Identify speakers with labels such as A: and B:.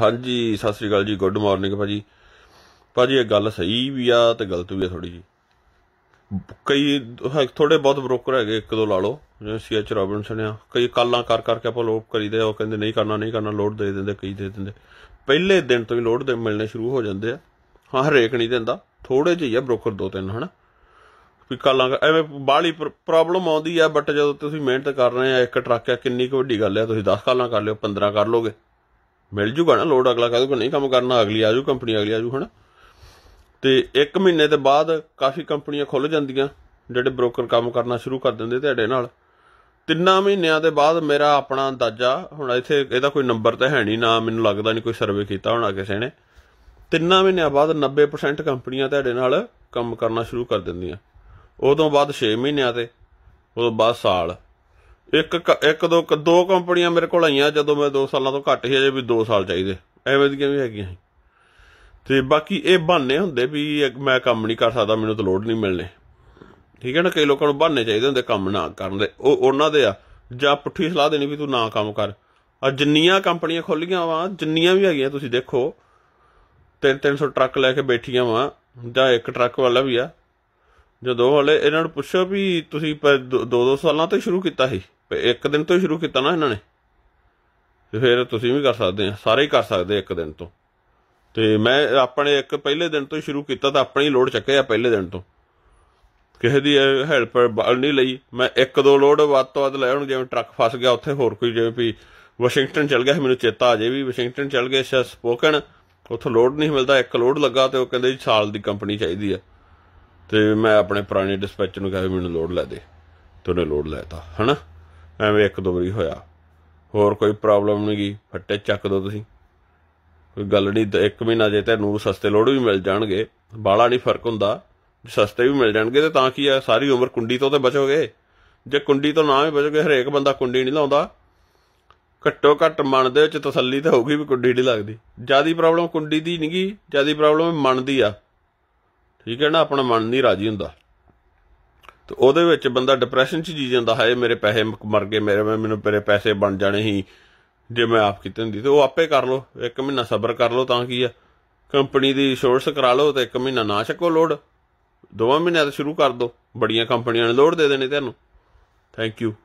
A: ਹਾਂਜੀ ਸਤਿ ਸ੍ਰੀ ਅਕਾਲ ਜੀ ਗੁੱਡ ਮਾਰਨਿੰਗ ਭਾਜੀ ਭਾਜੀ ਇਹ ਗੱਲ ਸਹੀ ਵੀ ਆ ਤੇ ਗਲਤ ਵੀ ਆ ਥੋੜੀ ਜੀ ਕਈ ਥੋੜੇ ਬਹੁਤ ਬ੍ਰੋਕਰ ਹੈਗੇ ਇੱਕ ਦੋ ਲਾ ਲਓ ਜਿਵੇਂ ਸੀ ਐਚ ਰੋਬਿਨਸਨ ਆ ਕਈ ਕਾਲਾਂ ਕਰ ਕਰਕੇ ਆਪਾਂ ਲੋਪ ਕਰੀਦੇ ਉਹ ਕਹਿੰਦੇ ਨਹੀਂ ਕਰਨਾ ਨਹੀਂ ਕਰਨਾ ਲੋਡ ਦੇ ਦਿੰਦੇ ਕਈ ਦੇ ਦਿੰਦੇ ਪਹਿਲੇ ਦਿਨ ਤੋਂ ਹੀ ਲੋਡ ਦੇ ਮਿਲਣੇ ਸ਼ੁਰੂ ਹੋ ਜਾਂਦੇ ਆ ਹਾਂ ਰੇਕ ਨਹੀਂ ਦਿੰਦਾ ਥੋੜੇ ਜਿਹੀ ਆ ਬ੍ਰੋਕਰ ਦੋ ਤਿੰਨ ਹਨਾ ਵੀ ਕਾਲਾਂ ਐਵੇਂ ਬਾਹਲੀ ਪ੍ਰੋਬਲਮ ਆਉਂਦੀ ਆ ਬਟ ਜਦੋਂ ਤੁਸੀਂ ਮਿਹਨਤ ਕਰ ਰਹੇ ਆ ਇੱਕ ਟਰੱਕ ਆ ਕਿੰਨੀ ਕੁ ਵੱਡੀ ਗੱਲ ਆ ਤੁਸੀਂ 10 ਕਾਲਾਂ ਕਰ ਲਿਓ 15 ਕਰ ਲੋਗੇ ਮਿਲ ਜੂਗਾ ਨਾ ਲੋਡ ਅਗਲਾ ਕਿ ਨਹੀਂ ਕੰਮ ਕਰਨਾ ਅਗਲੀ ਆਜੂ ਕੰਪਨੀ ਅਗਲੀ ਆਜੂ ਹਣਾ ਤੇ 1 ਮਹੀਨੇ ਦੇ ਬਾਅਦ ਕਾਫੀ ਕੰਪਨੀਆਂ ਖੁੱਲ ਜਾਂਦੀਆਂ ਜਿਹੜੇ ਬ੍ਰੋਕਰ ਕੰਮ ਕਰਨਾ ਸ਼ੁਰੂ ਕਰ ਦਿੰਦੇ ਤੁਹਾਡੇ ਨਾਲ ਤਿੰਨਾ ਮਹੀਨਿਆਂ ਦੇ ਬਾਅਦ ਮੇਰਾ ਆਪਣਾ ਅੰਦਾਜ਼ਾ ਹੁਣ ਇੱਥੇ ਇਹਦਾ ਕੋਈ ਨੰਬਰ ਤਾਂ ਹੈ ਨਹੀਂ ਨਾ ਮੈਨੂੰ ਲੱਗਦਾ ਨਹੀਂ ਕੋਈ ਸਰਵੇ ਕੀਤਾ ਹੋਣਾ ਕਿਸੇ ਨੇ ਤਿੰਨਾ ਮਹੀਨਿਆਂ ਬਾਅਦ 90% ਕੰਪਨੀਆਂ ਤੁਹਾਡੇ ਨਾਲ ਕੰਮ ਕਰਨਾ ਸ਼ੁਰੂ ਕਰ ਦਿੰਦੀਆਂ ਉਦੋਂ ਬਾਅਦ 6 ਮਹੀਨਿਆਂ ਤੇ ਉਦੋਂ ਬਾਅਦ ਸਾਲ ਇੱਕ ਇੱਕ ਦੋ ਦੋ ਕੰਪਨੀਆਂ ਮੇਰੇ ਕੋਲ ਆਈਆਂ ਜਦੋਂ ਮੈਂ 2 ਸਾਲਾਂ ਤੋਂ ਘੱਟ ਹੀ ਅਜੇ ਵੀ 2 ਸਾਲ ਚਾਹੀਦੇ ਐਵੇਂ ਦੀਆਂ ਵੀ ਹੈਗੀਆਂ ਤੇ ਬਾਕੀ ਇਹ ਬਹਾਨੇ ਹੁੰਦੇ ਵੀ ਮੈਂ ਕੰਮ ਨਹੀਂ ਕਰ ਸਕਦਾ ਮੈਨੂੰ ਤਾਂ ਲੋਡ ਨਹੀਂ ਮਿਲਨੇ ਠੀਕ ਹੈ ਨਾ ਕਈ ਲੋਕਾਂ ਨੂੰ ਬਹਾਨੇ ਚਾਹੀਦੇ ਹੁੰਦੇ ਕੰਮ ਨਾ ਕਰਨ ਦੇ ਉਹ ਉਹਨਾਂ ਦੇ ਆ ਜਾਂ ਪੁੱਠੀ ਸਲਾਹ ਦੇਣੀ ਵੀ ਤੂੰ ਨਾ ਕੰਮ ਕਰ ਆ ਜਿੰਨੀਆਂ ਕੰਪਨੀਆਂ ਖੋਲੀਆਂ ਵਾ ਜਿੰਨੀਆਂ ਵੀ ਹੈਗੀਆਂ ਤੁਸੀਂ ਦੇਖੋ 3 300 ਟਰੱਕ ਲੈ ਕੇ ਬੈਠੀਆਂ ਵਾ ਜਾਂ ਇੱਕ ਟਰੱਕ ਵਾਲਾ ਵੀ ਆ ਜਦੋਂ ਹਲੇ ਇਹਨਾਂ ਨੂੰ ਪੁੱਛੋ ਵੀ ਤੁਸੀਂ 2-2 ਸਾਲਾਂ ਤੋਂ ਸ਼ੁਰੂ ਕੀਤਾ ਸੀ ਇੱਕ ਦਿਨ ਤੋਂ ਸ਼ੁਰੂ ਕੀਤਾ ਨਾ ਇਹਨਾਂ ਨੇ ਤੇ ਫਿਰ ਤੁਸੀਂ ਵੀ ਕਰ ਸਕਦੇ ਆ ਸਾਰੇ ਹੀ ਕਰ ਸਕਦੇ ਇੱਕ ਦਿਨ ਤੋਂ ਤੇ ਮੈਂ ਆਪਣੇ ਇੱਕ ਪਹਿਲੇ ਦਿਨ ਤੋਂ ਸ਼ੁਰੂ ਕੀਤਾ ਤਾਂ ਆਪਣੀ ਲੋਡ ਚੱਕਿਆ ਪਹਿਲੇ ਦਿਨ ਤੋਂ ਕਿਸੇ ਦੀ ਹੈਲਪਰ ਬਾਲ ਨਹੀਂ ਲਈ ਮੈਂ ਇੱਕ ਦੋ ਲੋਡ ਵੱਧ ਤੋਂ ਵੱਧ ਲੈ ਹੁਣ ਜਿਵੇਂ ਟਰੱਕ ਫਸ ਗਿਆ ਉੱਥੇ ਹੋਰ ਕੋਈ ਜਿਵੇਂ ਵੀ ਵਾਸ਼ਿੰਗਟਨ ਚਲ ਗਿਆ ਮੈਨੂੰ ਚੇਤਾ ਆ ਜੇ ਵੀ ਵਾਸ਼ਿੰਗਟਨ ਚਲ ਗਏ ਸਪੋਕਨ ਉੱਥੋਂ ਲੋਡ ਨਹੀਂ ਮਿਲਦਾ ਇੱਕ ਲੋਡ ਲੱਗਾ ਤੇ ਉਹ ਕਹਿੰਦੇ ਸਾਲ ਦੀ ਕੰਪਨੀ ਚਾਹੀਦੀ ਆ ਤੇ ਮੈਂ ਆਪਣੇ ਪੁਰਾਣੇ ਡਿਸਪੈਚਰ ਨੂੰ ਕਿਹਾ ਮੈਨੂੰ ਲੋਡ ਲੈ ਦੇ ਤੇ ਉਹਨੇ ਲੋਡ ਲੈਤਾ ਹਨਾ ਐਵੇਂ ਇੱਕ ਦੋ ਵਾਰੀ ਹੋਇਆ ਹੋਰ ਕੋਈ ਪ੍ਰੋਬਲਮ ਨਹੀਂ ਗਈ ਫੱਟੇ ਚੱਕ ਦੋ ਤੁਸੀਂ ਕੋਈ ਗੱਲ ਨਹੀਂ ਇੱਕ ਮਹੀਨਾ ਜੇ ਤੈਨੂੰ ਸਸਤੇ ਲੋਡ ਵੀ ਮਿਲ ਜਾਣਗੇ ਬਾਲਾ ਨਹੀਂ ਫਰਕ ਹੁੰਦਾ ਸਸਤੇ ਵੀ ਮਿਲ ਜਾਣਗੇ ਤੇ ਤਾਂ ਕੀ ਆ ਸਾਰੀ ਉਮਰ ਕੁੰਡੀ ਤੋਂ ਤੇ ਬਚੋਗੇ ਜੇ ਕੁੰਡੀ ਤੋਂ ਨਾ ਵੀ ਬਚੋਗੇ ਹਰੇਕ ਬੰਦਾ ਕੁੰਡੀ ਨਹੀਂ ਲਾਉਂਦਾ ਘੱਟੋ ਘੱਟ ਮਨ ਦੇ ਵਿੱਚ ਤਸੱਲੀ ਤਾਂ ਹੋਊਗੀ ਵੀ ਕੁੰਡੀ ਨਹੀਂ ਲੱਗਦੀ ਜਿਆਦੀ ਪ੍ਰੋਬਲਮ ਕੁੰਡੀ ਦੀ ਨਹੀਂਗੀ ਜਿਆਦੀ ਪ੍ਰੋਬਲਮ ਮਨ ਦੀ ਆ ਠੀਕ ਹੈ ਨਾ ਆਪਣਾ ਮਨ ਨਹੀਂ ਰਾਜੀ ਹੁੰਦਾ ਤੇ ਉਹਦੇ ਵਿੱਚ ਬੰਦਾ ਡਿਪਰੈਸ਼ਨ 'ਚ ਜੀ ਜਾਂਦਾ ਹਾਏ ਮੇਰੇ ਪੈਸੇ ਮਰ ਗਏ ਮੇਰੇ ਮੈਨੂੰ ਮੇਰੇ ਪੈਸੇ ਬਣ ਜਾਣੇ ਹੀ ਜੇ ਮੈਂ ਆਪ ਕੀਤੇ ਹੁੰਦੀ ਤੇ ਉਹ ਆਪੇ ਕਰ ਲੋ ਇੱਕ ਮਹੀਨਾ ਸਬਰ ਕਰ ਲੋ ਤਾਂ ਕੀ ਆ ਕੰਪਨੀ ਦੀ ਇੰਸ਼ੋਰੈਂਸ ਕਰਾ ਲੋ ਤੇ ਇੱਕ ਮਹੀਨਾ ਨਾ ਛਕੋ ਲੋਡ ਦੋਵਾਂ ਮਹੀਨਿਆਂ ਤੋਂ ਸ਼ੁਰੂ ਕਰ ਦੋ ਬੜੀਆਂ ਕੰਪਨੀਆਂ ਨੇ ਲੋਡ ਦੇ ਦੇਣੇ ਤੁਹਾਨੂੰ ਥੈਂਕ ਯੂ